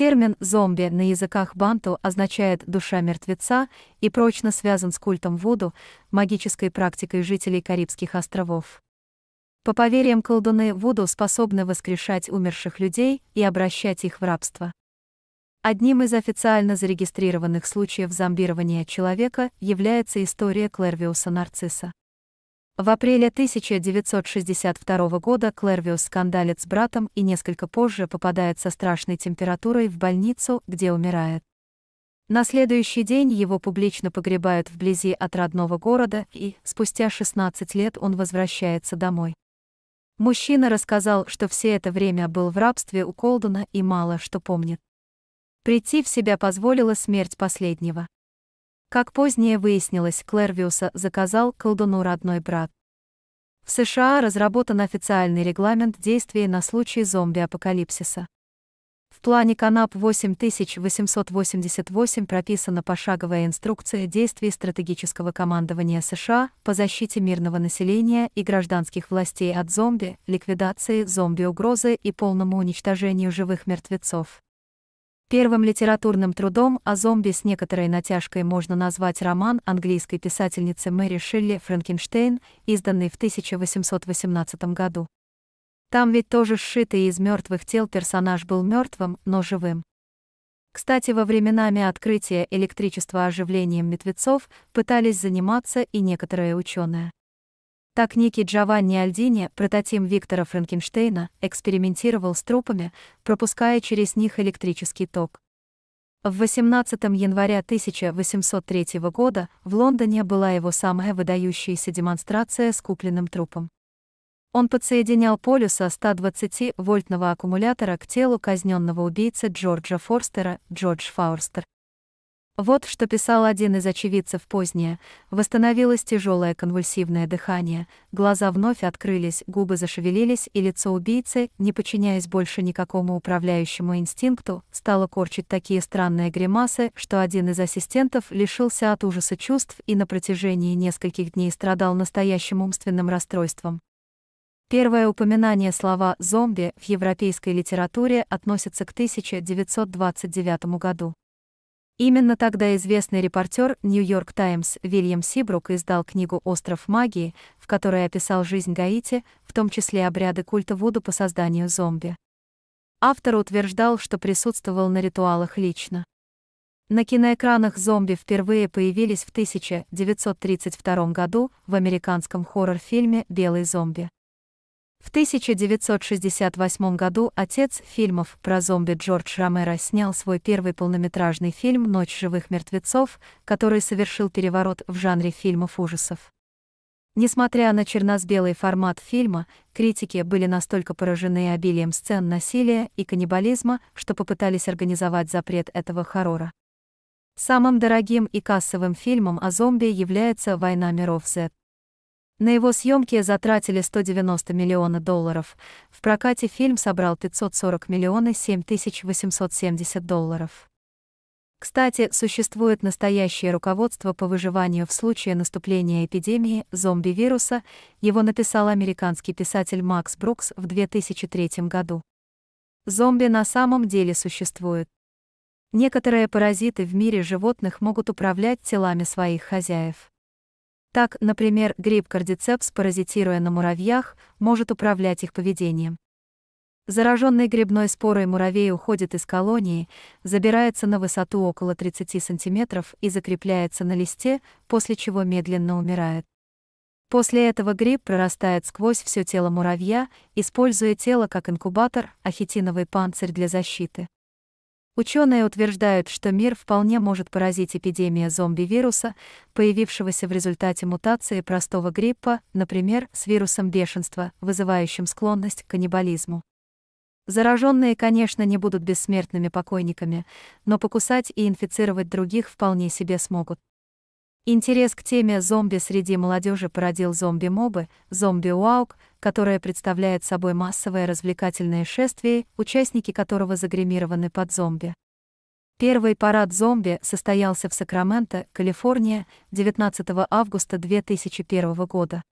Термин «зомби» на языках банту означает «душа мертвеца» и прочно связан с культом Вуду, магической практикой жителей Карибских островов. По поверьям колдуны Вуду способны воскрешать умерших людей и обращать их в рабство. Одним из официально зарегистрированных случаев зомбирования человека является история Клервиуса Нарцисса. В апреле 1962 года Клэрвиус скандалит с братом и несколько позже попадает со страшной температурой в больницу, где умирает. На следующий день его публично погребают вблизи от родного города, и спустя 16 лет он возвращается домой. Мужчина рассказал, что все это время был в рабстве у Колдуна и мало что помнит. Прийти в себя позволила смерть последнего. Как позднее выяснилось, Клэрвиуса заказал колдуну родной брат. В США разработан официальный регламент действий на случай зомби-апокалипсиса. В плане КАНАП 8888 прописана пошаговая инструкция действий стратегического командования США по защите мирного населения и гражданских властей от зомби, ликвидации зомби-угрозы и полному уничтожению живых мертвецов. Первым литературным трудом о зомби с некоторой натяжкой можно назвать роман английской писательницы Мэри Шилли «Франкенштейн», изданный в 1818 году. Там ведь тоже сшитый из мертвых тел персонаж был мертвым, но живым. Кстати, во временами открытия электричества оживлением мертвецов пытались заниматься и некоторые ученые. Так некий Джованни Альдини, прототип Виктора Франкенштейна, экспериментировал с трупами, пропуская через них электрический ток. В 18 января 1803 года в Лондоне была его самая выдающаяся демонстрация с купленным трупом. Он подсоединял полюса 120-вольтного аккумулятора к телу казненного убийцы Джорджа Форстера, Джордж Фаурстер, вот что писал один из очевидцев позднее. Восстановилось тяжелое конвульсивное дыхание, глаза вновь открылись, губы зашевелились, и лицо убийцы, не подчиняясь больше никакому управляющему инстинкту, стало корчить такие странные гримасы, что один из ассистентов лишился от ужаса чувств и на протяжении нескольких дней страдал настоящим умственным расстройством. Первое упоминание слова «зомби» в европейской литературе относится к 1929 году. Именно тогда известный репортер «Нью-Йорк Таймс» Вильям Сибрук издал книгу «Остров магии», в которой описал жизнь Гаити, в том числе обряды культа Вуду по созданию зомби. Автор утверждал, что присутствовал на ритуалах лично. На киноэкранах зомби впервые появились в 1932 году в американском хоррор-фильме «Белый зомби». В 1968 году отец фильмов про зомби Джордж Ромеро снял свой первый полнометражный фильм «Ночь живых мертвецов», который совершил переворот в жанре фильмов ужасов. Несмотря на черно-белый формат фильма, критики были настолько поражены обилием сцен насилия и каннибализма, что попытались организовать запрет этого хоррора. Самым дорогим и кассовым фильмом о зомби является «Война миров Z». На его съемки затратили 190 миллионов долларов. В прокате фильм собрал 540 миллионов 7870 долларов. Кстати, существует настоящее руководство по выживанию в случае наступления эпидемии зомби-вируса, его написал американский писатель Макс Брукс в 2003 году. Зомби на самом деле существуют. Некоторые паразиты в мире животных могут управлять телами своих хозяев. Так, например, гриб кардицепс, паразитируя на муравьях, может управлять их поведением. Зараженный грибной спорой муравей уходит из колонии, забирается на высоту около 30 см и закрепляется на листе, после чего медленно умирает. После этого гриб прорастает сквозь все тело муравья, используя тело как инкубатор, а хитиновый панцирь для защиты. Ученые утверждают, что мир вполне может поразить эпидемия зомби-вируса, появившегося в результате мутации простого гриппа, например, с вирусом бешенства, вызывающим склонность к каннибализму. Зараженные, конечно, не будут бессмертными покойниками, но покусать и инфицировать других вполне себе смогут. Интерес к теме зомби среди молодежи породил зомби-мобы, зомби-уаук, которая представляет собой массовое развлекательное шествие, участники которого загримированы под зомби. Первый парад зомби состоялся в Сакраменто, Калифорния, 19 августа 2001 года.